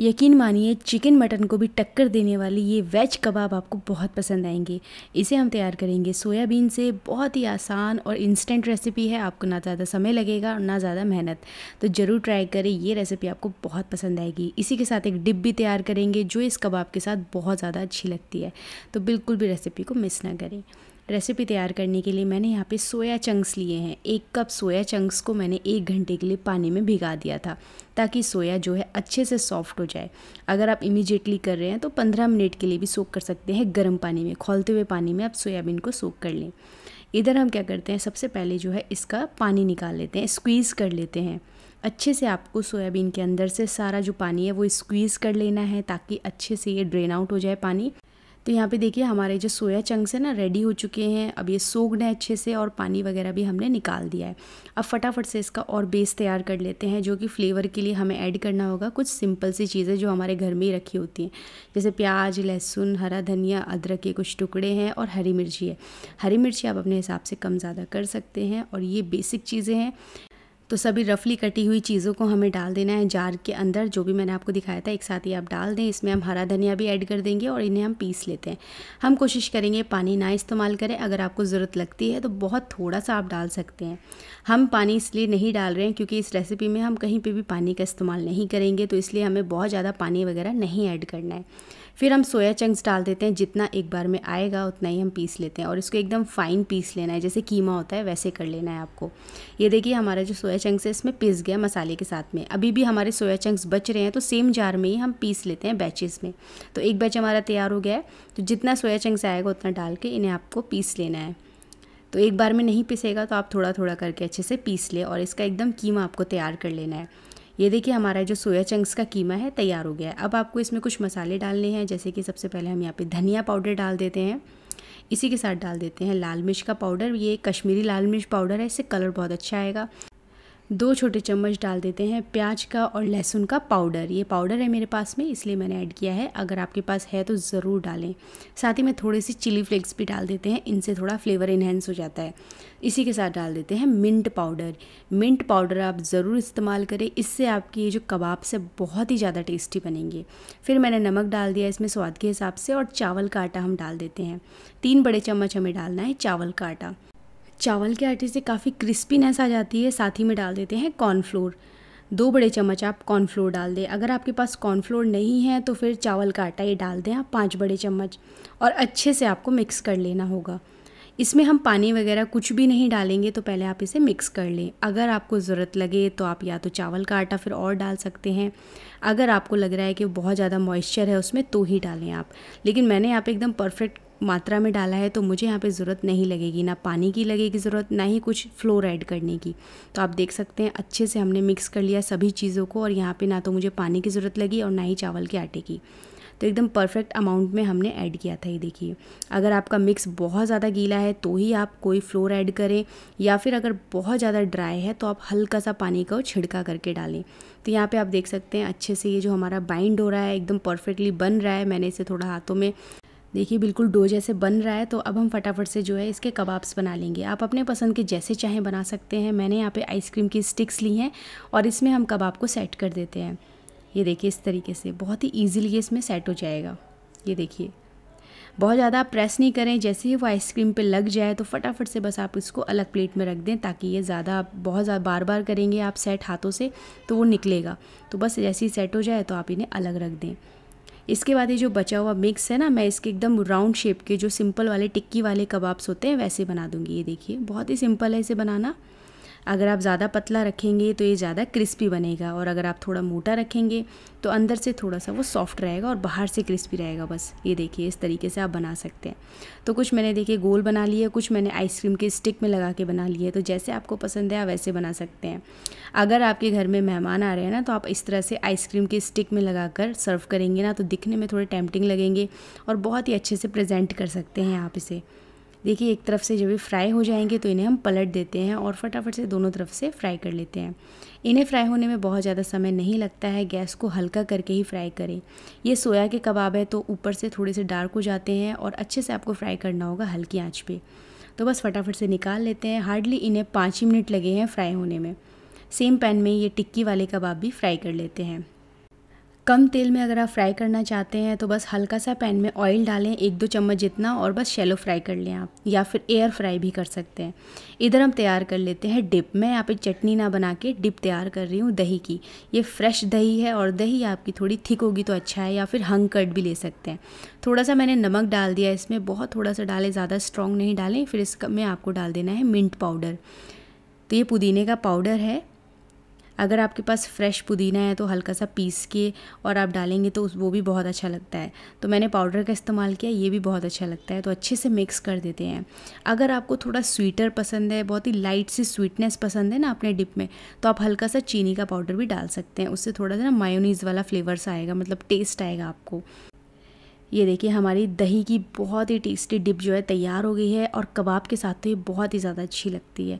यकीन मानिए chicken mutton को भी टक्कर देने वाली ये वेज कबाब आपको बहुत पसंद आएंगे इसे हम तैयार करेंगे सोयाबीन से बहुत ही आसान और इंस्टेंट रेसिपी है आपको ना ज़्यादा समय लगेगा और ना ज़्यादा मेहनत तो ज़रूर ट्राई करें ये रेसिपी आपको बहुत पसंद आएगी इसी के साथ एक डिप भी तैयार करेंगे जो इस कबाब के साथ बहुत ज़्यादा अच्छी लगती है तो बिल्कुल भी रेसिपी को मिस ना करें रेसिपी तैयार करने के लिए मैंने यहाँ पे सोया चंक्स लिए हैं एक कप सोया चंक्स को मैंने एक घंटे के लिए पानी में भिगा दिया था ताकि सोया जो है अच्छे से सॉफ्ट हो जाए अगर आप इमिजिएटली कर रहे हैं तो पंद्रह मिनट के लिए भी सोख कर सकते हैं गर्म पानी में खोलते हुए पानी में आप सोयाबीन को सोख कर लें इधर हम क्या करते हैं सबसे पहले जो है इसका पानी निकाल लेते हैं स्क्वीज़ कर लेते हैं अच्छे से आपको सोयाबीन के अंदर से सारा जो पानी है वो स्क्वीज़ कर लेना है ताकि अच्छे से ये ड्रेन आउट हो जाए पानी तो यहाँ पे देखिए हमारे जो सोया चंक्स है ना रेडी हो चुके हैं अब ये सोग्ड है अच्छे से और पानी वगैरह भी हमने निकाल दिया है अब फटाफट से इसका और बेस तैयार कर लेते हैं जो कि फ्लेवर के लिए हमें ऐड करना होगा कुछ सिंपल सी चीज़ें जो हमारे घर में ही रखी होती हैं जैसे प्याज लहसुन हरा धनिया अदरक के कुछ टुकड़े हैं और हरी मिर्ची है हरी मिर्ची आप अपने हिसाब से कम ज़्यादा कर सकते हैं और ये बेसिक चीज़ें हैं तो सभी रफली कटी हुई चीज़ों को हमें डाल देना है जार के अंदर जो भी मैंने आपको दिखाया था एक साथ ही आप डाल दें इसमें हम हरा धनिया भी ऐड कर देंगे और इन्हें हम पीस लेते हैं हम कोशिश करेंगे पानी ना इस्तेमाल करें अगर आपको ज़रूरत लगती है तो बहुत थोड़ा सा आप डाल सकते हैं हम पानी इसलिए नहीं डाल रहे हैं क्योंकि इस रेसिपी में हम कहीं पर भी पानी का इस्तेमाल नहीं करेंगे तो इसलिए हमें बहुत ज़्यादा पानी वगैरह नहीं ऐड करना है फिर हम सोया चंक्स डाल देते हैं जितना एक बार में आएगा उतना ही हम पीस लेते हैं और इसको एकदम फाइन पीस लेना है जैसे कीमा होता है वैसे कर लेना है आपको ये देखिए हमारा जो सोया चंक्स है इसमें पिस गया मसाले के साथ में अभी भी हमारे सोया चंक्स बच रहे हैं तो सेम जार में ही हम पीस लेते हैं बैचेस में तो एक बैच हमारा तैयार हो गया है तो जितना सोया चंक्स आएगा उतना डाल के इन्हें आपको पीस लेना है तो एक बार में नहीं पिसेगा तो आप थोड़ा थोड़ा करके अच्छे से पीस लें और इसका एकदम कीमा आपको तैयार कर लेना है ये देखिए हमारा जो सोया चंक्स का कीमा है तैयार हो गया है अब आपको इसमें कुछ मसाले डालने हैं जैसे कि सबसे पहले हम यहाँ पे धनिया पाउडर डाल देते हैं इसी के साथ डाल देते हैं लाल मिर्च का पाउडर ये कश्मीरी लाल मिर्च पाउडर है इससे कलर बहुत अच्छा आएगा दो छोटे चम्मच डाल देते हैं प्याज का और लहसुन का पाउडर ये पाउडर है मेरे पास में इसलिए मैंने ऐड किया है अगर आपके पास है तो ज़रूर डालें साथ ही में थोड़े से चिली फ्लेक्स भी डाल देते हैं इनसे थोड़ा फ्लेवर इन्हेंस हो जाता है इसी के साथ डाल देते हैं मिंट पाउडर मिंट पाउडर आप ज़रूर इस्तेमाल करें इससे आपके ये जो कबाब से बहुत ही ज़्यादा टेस्टी बनेंगे फिर मैंने नमक डाल दिया इसमें स्वाद के हिसाब से और चावल का आटा हम डाल देते हैं तीन बड़े चम्मच हमें डालना है चावल का आटा चावल के आटे से काफ़ी क्रिस्पीनेस आ जाती है साथ ही में डाल देते हैं कॉर्नफ्लोर दो बड़े चम्मच आप कॉर्नफ्लोर डाल दें अगर आपके पास कॉर्नफ्लोर नहीं है तो फिर चावल का आटा ये डाल दें आप पाँच बड़े चम्मच और अच्छे से आपको मिक्स कर लेना होगा इसमें हम पानी वगैरह कुछ भी नहीं डालेंगे तो पहले आप इसे मिक्स कर लें अगर आपको ज़रूरत लगे तो आप या तो चावल का आटा फिर और डाल सकते हैं अगर आपको लग रहा है कि बहुत ज़्यादा मॉइस्चर है उसमें तो ही डालें आप लेकिन मैंने यहाँ पे एकदम परफेक्ट मात्रा में डाला है तो मुझे यहाँ पे ज़रूरत नहीं लगेगी ना पानी की लगेगी ज़रूरत ना ही कुछ फ्लोर ऐड करने की तो आप देख सकते हैं अच्छे से हमने मिक्स कर लिया सभी चीज़ों को और यहाँ पे ना तो मुझे पानी की ज़रूरत लगी और ना ही चावल के आटे की तो एकदम परफेक्ट अमाउंट में हमने ऐड किया था ये देखिए अगर आपका मिक्स बहुत ज़्यादा गीला है तो ही आप कोई फ्लोर ऐड करें या फिर अगर बहुत ज़्यादा ड्राई है तो आप हल्का सा पानी का छिड़का करके डालें तो यहाँ पे आप देख सकते हैं अच्छे से ये जो हमारा बाइंड हो रहा है एकदम परफेक्टली बन रहा है मैंने इसे थोड़ा हाथों में देखिए बिल्कुल डो जैसे बन रहा है तो अब हम फटाफट से जो है इसके कबाब्स बना लेंगे आप अपने पसंद के जैसे चाहें बना सकते हैं मैंने यहाँ पे आइसक्रीम की स्टिक्स ली हैं और इसमें हम कबाब को सेट कर देते हैं ये देखिए इस तरीके से बहुत ही ईजिली ये इसमें सेट हो जाएगा ये देखिए बहुत ज़्यादा प्रेस नहीं करें जैसे ही वो आइसक्रीम पे लग जाए तो फटाफट से बस आप इसको अलग प्लेट में रख दें ताकि ये ज़्यादा आप बहुत ज़्यादा बार बार करेंगे आप सेट हाथों से तो वो निकलेगा तो बस जैसे ही सेट हो जाए तो आप इन्हें अलग रख दें इसके बाद ये जो बचा हुआ मिक्स है ना मैं इसके एकदम राउंड शेप के जो सिंपल वाले टिक्की वाले कबाब्स होते हैं वैसे बना दूंगी ये देखिए बहुत ही सिंपल है इसे बनाना अगर आप ज़्यादा पतला रखेंगे तो ये ज़्यादा क्रिस्पी बनेगा और अगर आप थोड़ा मोटा रखेंगे तो अंदर से थोड़ा सा वो सॉफ्ट रहेगा और बाहर से क्रिस्पी रहेगा बस ये देखिए इस तरीके से आप बना सकते हैं तो कुछ मैंने देखिए गोल बना लिए कुछ मैंने आइसक्रीम के स्टिक में लगा के बना लिए तो जैसे आपको पसंद है आप वैसे बना सकते हैं अगर आपके घर में मेहमान आ रहे हैं ना तो आप इस तरह से आइसक्रीम के स्टिक में लगा कर सर्व करेंगे ना तो दिखने में थोड़े टैम्पटिंग लगेंगे और बहुत ही अच्छे से प्रेजेंट कर सकते हैं आप इसे देखिए एक तरफ से जब ये फ्राई हो जाएंगे तो इन्हें हम पलट देते हैं और फटाफट से दोनों तरफ से फ्राई कर लेते हैं इन्हें फ्राई होने में बहुत ज़्यादा समय नहीं लगता है गैस को हल्का करके ही फ्राई करें ये सोया के कबाब है तो ऊपर से थोड़े से डार्क हो जाते हैं और अच्छे से आपको फ्राई करना होगा हल्की आँच पर तो बस फटाफट से निकाल लेते हैं हार्डली इन्हें पाँच ही मिनट लगे हैं फ्राई होने में सेम पैन में ये टिक्की वाले कबाब भी फ्राई कर लेते हैं कम तेल में अगर आप फ्राई करना चाहते हैं तो बस हल्का सा पैन में ऑयल डालें एक दो चम्मच जितना और बस शेलो फ्राई कर लें आप या फिर एयर फ्राई भी कर सकते हैं इधर हम तैयार कर लेते हैं डिप मैं यहाँ पे चटनी ना बना के डिप तैयार कर रही हूँ दही की ये फ्रेश दही है और दही आपकी थोड़ी थिक होगी तो अच्छा है या फिर हंग कट भी ले सकते हैं थोड़ा सा मैंने नमक डाल दिया इसमें बहुत थोड़ा सा डालें ज़्यादा स्ट्रॉन्ग नहीं डालें फिर इसमें आपको डाल देना है मिंट पाउडर तो ये पुदीने का पाउडर है अगर आपके पास फ्रेश पुदीना है तो हल्का सा पीस के और आप डालेंगे तो वो भी बहुत अच्छा लगता है तो मैंने पाउडर का इस्तेमाल किया ये भी बहुत अच्छा लगता है तो अच्छे से मिक्स कर देते हैं अगर आपको थोड़ा स्वीटर पसंद है बहुत ही लाइट सी स्वीटनेस पसंद है ना अपने डिप में तो आप हल्का सा चीनी का पाउडर भी डाल सकते हैं उससे थोड़ा सा ना मायोनीज़ वाला फ्लेवर्स आएगा मतलब टेस्ट आएगा आपको ये देखिए हमारी दही की बहुत ही टेस्टी डिप जो है तैयार हो गई है और कबाब के साथ तो ये बहुत ही ज़्यादा अच्छी लगती है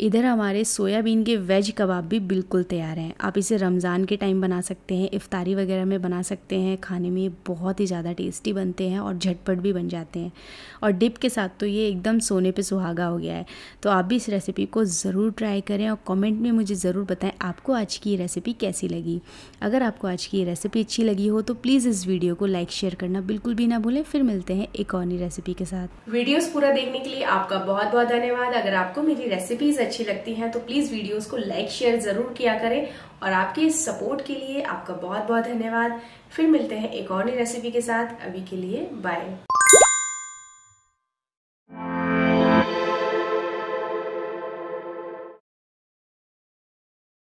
इधर हमारे सोयाबीन के वेज कबाब भी बिल्कुल तैयार हैं आप इसे रमज़ान के टाइम बना सकते हैं इफ्तारी वगैरह में बना सकते हैं खाने में बहुत ही ज़्यादा टेस्टी बनते हैं और झटपट भी बन जाते हैं और डिप के साथ तो ये एकदम सोने पे सुहागा हो गया है तो आप भी इस रेसिपी को ज़रूर ट्राई करें और कॉमेंट में मुझे ज़रूर बताएँ आपको आज की ये रेसिपी कैसी लगी अगर आपको आज की ये रेसिपी अच्छी लगी हो तो प्लीज़ इस वीडियो को लाइक शेयर करना बिल्कुल भी ना भूलें फिर मिलते हैं एक और नई रेसिपी के साथ वीडियोज़ पूरा देखने के लिए आपका बहुत बहुत धन्यवाद अगर आपको मेरी रेसिपीज़ अच्छी लगती हैं तो प्लीज़ वीडियोस को लाइक शेयर ज़रूर किया करें और आपके सपोर्ट के लिए आपका बहुत बहुत धन्यवाद फिर मिलते हैं एक और नई रेसिपी के साथ अभी के लिए बाय